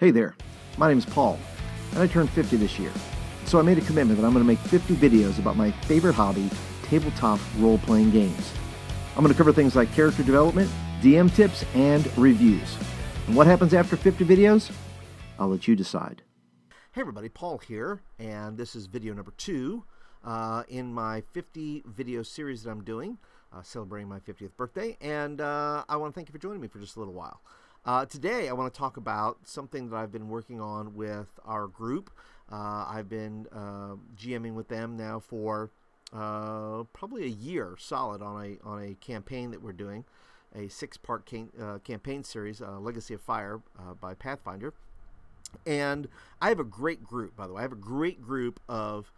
Hey there, my name is Paul, and I turned 50 this year. So I made a commitment that I'm going to make 50 videos about my favorite hobby, tabletop role-playing games. I'm going to cover things like character development, DM tips, and reviews. And what happens after 50 videos? I'll let you decide. Hey everybody, Paul here, and this is video number two uh, in my 50 video series that I'm doing, uh, celebrating my 50th birthday, and uh, I want to thank you for joining me for just a little while. Uh, today, I want to talk about something that I've been working on with our group. Uh, I've been uh, GMing with them now for uh, probably a year solid on a on a campaign that we're doing, a six-part uh, campaign series, uh, "Legacy of Fire" by Pathfinder. And I have a great group, by the way. I have a great group of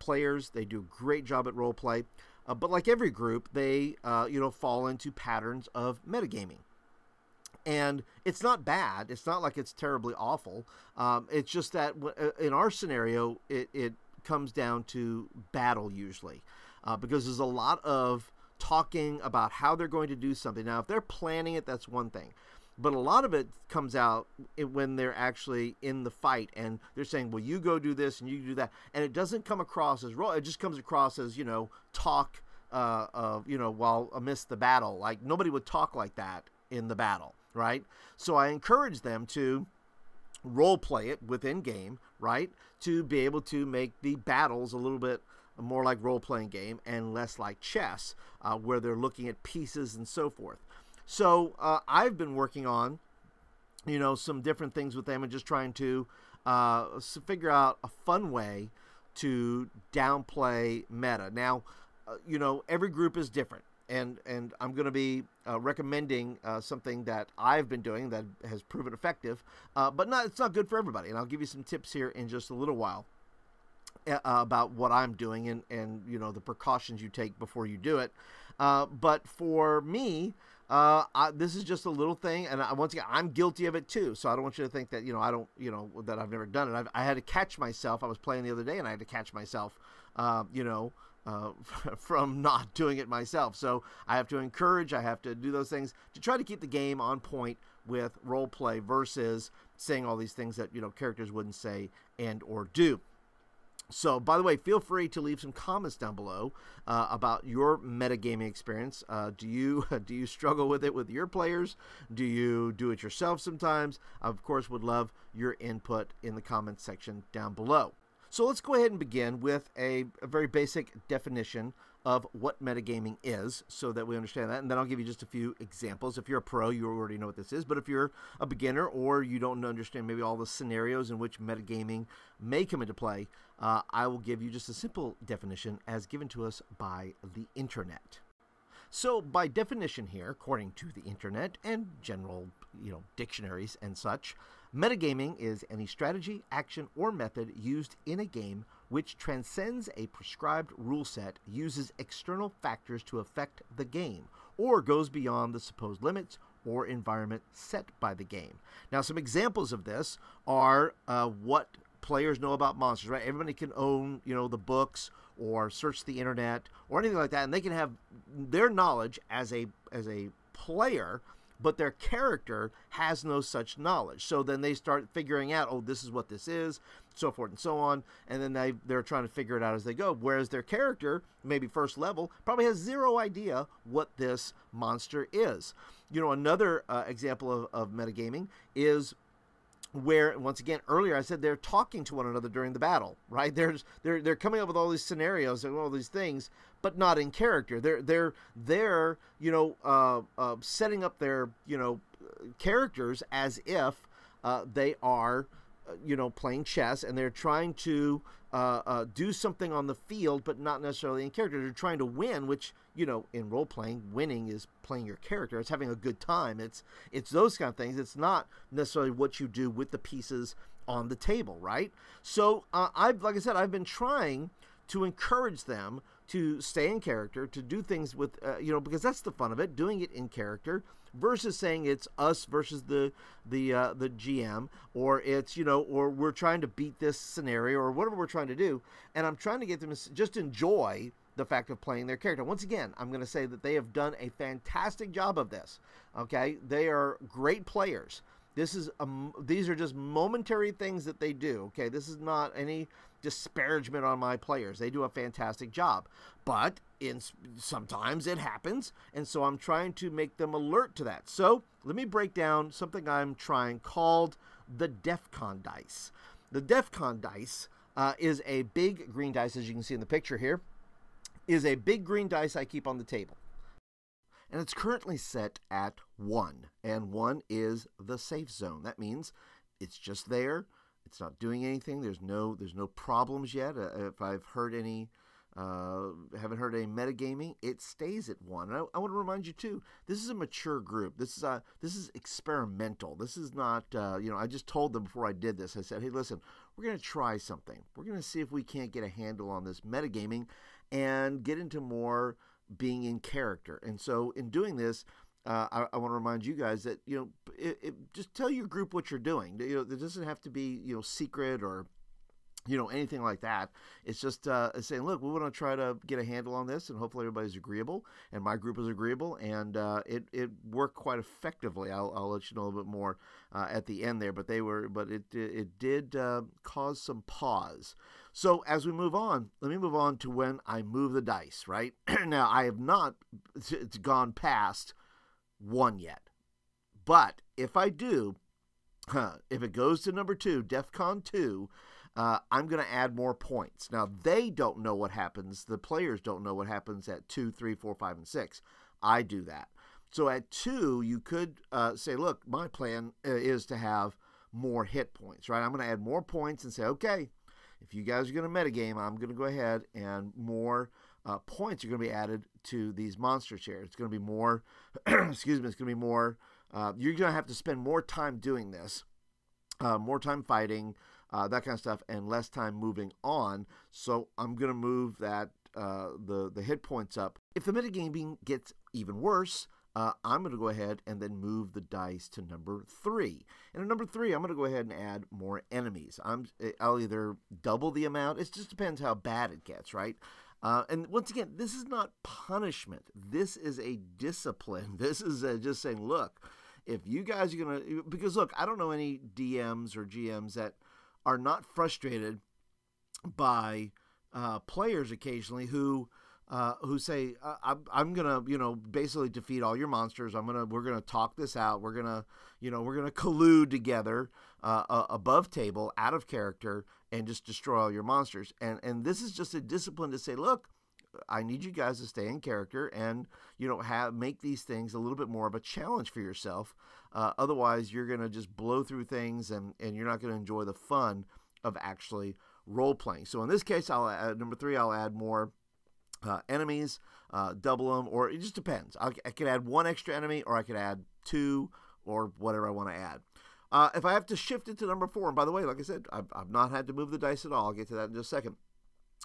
players. They do a great job at role play, but like every group, they you know fall into patterns of metagaming and it's not bad. It's not like it's terribly awful. Um, it's just that uh, in our scenario, it, it comes down to battle usually, uh, because there's a lot of talking about how they're going to do something. Now, if they're planning it, that's one thing. But a lot of it comes out when they're actually in the fight and they're saying, well, you go do this and you do that. And it doesn't come across as raw. It just comes across as, you know, talk, uh, you know, while amidst the battle. Like nobody would talk like that in the battle right? So I encourage them to role play it within game, right? To be able to make the battles a little bit more like role playing game and less like chess, uh, where they're looking at pieces and so forth. So uh, I've been working on, you know, some different things with them and just trying to uh, figure out a fun way to downplay meta. Now, uh, you know, every group is different and and I'm going to be uh, recommending uh, something that I've been doing that has proven effective, uh, but not it's not good for everybody. And I'll give you some tips here in just a little while uh, about what I'm doing and and you know the precautions you take before you do it. Uh, but for me. Uh, I, this is just a little thing, and I, once again, I'm guilty of it too. So I don't want you to think that you know I don't you know that I've never done it. I've, i had to catch myself. I was playing the other day, and I had to catch myself. you know, uh, from not doing it myself. So I have to encourage, I have to do those things to try to keep the game on point with role play versus saying all these things that you know characters wouldn't say and or do. So, by the way, feel free to leave some comments down below uh, about your metagaming experience. Uh, do you do you struggle with it with your players? Do you do it yourself sometimes? I, of course, would love your input in the comments section down below. So let's go ahead and begin with a, a, very basic definition of what metagaming is so that we understand that. And then I'll give you just a few examples. If you're a pro, you already know what this is. But if you're a beginner or you don't understand maybe all the scenarios in which metagaming may come into play, uh, I will give you just a simple definition as given to us by the internet. So, by definition, here, according to the internet and general, you know, dictionaries and such, Metagaming is any strategy, action, or method used in a game which transcends a prescribed rule set, uses external factors to affect the game, or goes beyond the supposed limits or environment set by the game. Now, some examples of this are uh, what players know about monsters, right? Everybody can own, you know, the books or search the internet or anything like that, and they can have their knowledge as a as a player but their character has no such knowledge. So then they start figuring out, oh, this is what this is, so forth and so on, and then they they're trying to figure it out as they go. Whereas their character, maybe first level, probably has zero idea what this monster is. You know, another uh, example of, of metagaming is where once again earlier I said they're talking to one another during the battle, right? they're they're coming up with all these scenarios and all these things, but not in character. They're they're they're you know uh, uh, setting up their you know characters as if uh, they are uh, you know playing chess and they're trying to uh, uh, do something on the field, but not necessarily in character. They're trying to win, which you know in role playing, winning is playing your character. It's having a good time. It's it's those kind of things. It's not necessarily what you do with the pieces on the table, right? So I've like I said, I've been trying to encourage them to stay in character, to do things with, uh, you know, because that's the fun of it, doing it in character versus saying it's us versus the the uh, the GM or it's you know or we're trying to beat this scenario or whatever we're trying to do, and I'm trying to get them to just enjoy the fact of playing their character. Once again, I'm going to say that they have done a fantastic job of this. Okay, they are great players. This is a these are just momentary things that they do. Okay, this is not any disparagement on my players. They do a fantastic job, but in sometimes it happens, and so I'm trying to make them alert to that. So let me break down something I'm trying called the DefCon dice. The DefCon dice uh, is a big green dice, as you can see in the picture here, is a big green dice I keep on the table. And it's currently set at one, and one is the safe zone. That means it's just there it's not doing anything. There's no there's no problems yet. Uh, if I've heard any, uh, haven't heard any metagaming, it stays at one. And I, I, want to remind you too. This is a mature group. This is a uh, this is experimental. This is not uh, you know. I just told them before I did this. I said, hey, listen, we're going to try something. We're going to see if we can't get a handle on this metagaming, and get into more being in character. And so in doing this, uh, I, I want to remind you guys that you know it, it, just tell your group what you're doing. You know, it doesn't have to be you know secret or you know anything like that. It's just uh, saying, look, we want to try to get a handle on this, and hopefully everybody's agreeable. And my group is agreeable, and uh, it it worked quite effectively. I'll, I'll let you know a little bit more uh, at the end there, but they were, but it it, did uh, cause some pause. So as we move on, let me move on to when I move the dice. Right now, I have not gone past one yet. But if I do, if it goes to number two, DEF CON 2, uh, I'm going to add more points. Now, they don't know what happens. The players don't know what happens at 2, 3, 4, 5, and 6. I do that. So at 2, you could uh, say, look, my plan uh, is to have more hit points, right? I'm going to add more points and say, okay, if you guys are going to metagame, I'm going to go ahead and more uh, points are going to be added to these monster chairs. It's going to be more, excuse me, it's going to be more. Uh, you're going to have to spend more time doing this, uh, more time fighting, uh, that kind of stuff, and less time moving on. So I'm going to move that uh, the the hit points up. If the metagaming gets even worse, uh, I'm going to go ahead and then move the dice to number three. And at number three, I'm going to go ahead and add more enemies. I'm, eh, I'll either double the amount. It just depends how bad it gets, right? Uh, and once again, this is not punishment. This is a discipline. This is a, just saying, look, if you guys are going to, because look, I don't know any DMs or GMs that are not frustrated by uh, players occasionally who. Uh, who say I'm, I'm gonna you know basically defeat all your monsters i'm gonna we're gonna talk this out we're gonna you know we're gonna collude together uh, above table out of character and just destroy all your monsters. And and this is just a discipline to say, look, I need you guys to stay in character and you know have make these things a little bit more of a challenge for yourself. Uh, otherwise, you're gonna just blow through things and and you're not gonna enjoy the fun of actually role playing. So in this case, I'll add uh, number three. I'll add more. Uh, enemies, uh, double them, or it just depends. i I could add one extra enemy, or I could add two, or whatever I want to add. Uh, if I have to shift it to number four, and by the way, like I said, I've, I've not had to move the dice at all. I'll get to that in just a second.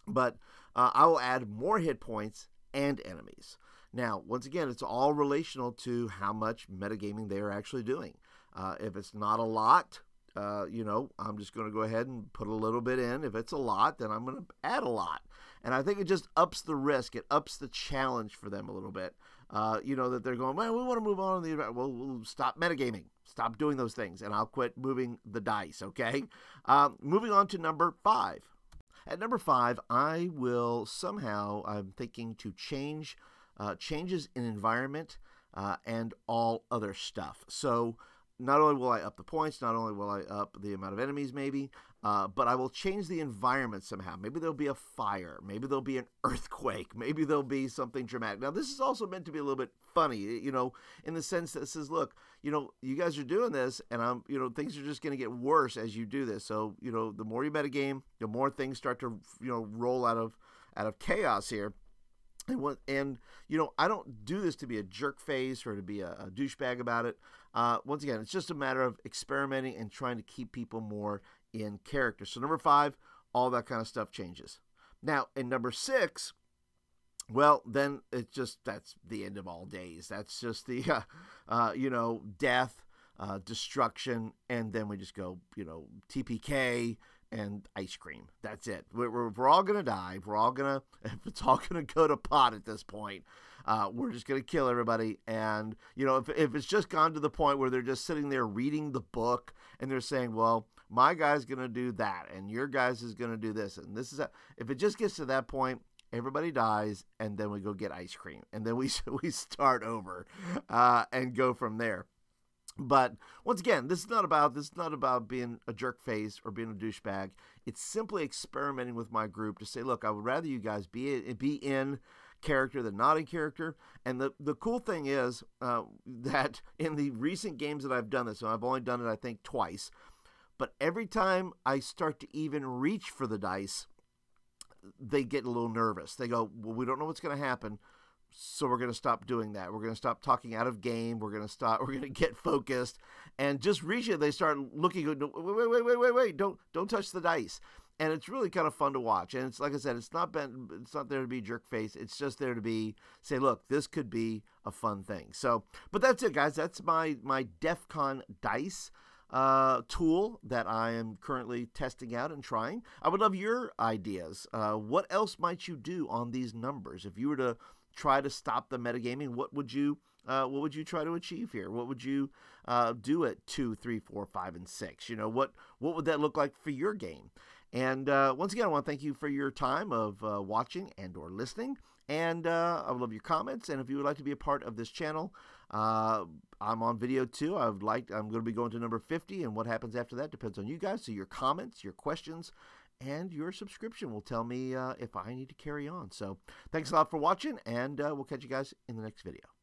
But uh, I will add more hit points and enemies. Now, once again, it's all relational to how much metagaming they are actually doing. Uh, if it's not a lot, uh, you know, I'm just going to go ahead and put a little bit in. If it's a lot, then I'm going to add a lot. And I think it just ups the risk, it ups the challenge for them a little bit. Uh, you know, that they're going, well, we want to move on. The, well, we'll stop metagaming. Stop doing those things, and I'll quit moving the dice, okay? Um, moving on to number five. At number five, I will somehow, I'm thinking to change uh, changes in environment uh, and all other stuff. So, not only will I up the points, not only will I up the amount of enemies, maybe, uh, but I will change the environment somehow. Maybe there'll be a fire. Maybe there'll be an earthquake. Maybe there'll be something dramatic. Now, this is also meant to be a little bit funny, you know, in the sense that says, look, you know, you guys are doing this, and I'm, you know, things are just going to get worse as you do this. So, you know, the more you game, the more things start to, you know, roll out of out of chaos here. And, what, and you know, I don't do this to be a jerk face or to be a, a douchebag about it. Uh, once again, it's just a matter of experimenting and trying to keep people more in character. So number five, all that kind of stuff changes. Now in number six, well then it's just that's the end of all days. That's just the uh, uh, you know death, uh, destruction, and then we just go you know TPK and ice cream. That's it. We're, we're, we're all gonna die. We're all gonna if it's all gonna go to pot at this point. Uh, we're just going to kill everybody. And, you know, if, if it's just gone to the point where they're just sitting there reading the book and they're saying, well, my guy's going to do that and your guy's is going to do this and this is a, if it just gets to that point everybody dies and then we go get ice cream and then we we start over uh, and go from there but once again this is not about this is not about being a jerk face or being a douchebag it's simply experimenting with my group to say look i would rather you guys be be in character than not in character and the, the cool thing is uh, that in the recent games that i've done this and i've only done it i think twice but every time I start to even reach for the dice, they get a little nervous. They go, Well, we don't know what's going to happen. So we're going to stop doing that. We're going to stop talking out of game. We're going to stop. We're going to get focused. And just recently, they start looking. Wait, wait, wait, wait, wait, wait! Don't don't touch the dice. And it's really kind of fun to watch. And it's like I said, it's not been, it's not there to be jerk face. It's just there to be say, look, this could be a fun thing. So, but that's it, guys. That's my my DefCon dice uh, tool that I am currently testing out and trying. I would love your ideas. Uh, what else might you do on these numbers? If you were to try to stop the metagaming, what would you uh, what would you try to achieve here? What would you uh, do at two, three, four, five, and six? You know what what would that look like for your game? And uh, once again, I want to thank you for your time of uh, watching and or listening. And uh, I would love your comments. And if you would like to be a part of this channel, uh, I'm on video too. I've liked. I'm going to be going to number 50, and what happens after that depends on you guys. So your comments, your questions, and your subscription will tell me uh, if I need to carry on. So thanks a lot for watching, and uh, we'll catch you guys in the next video.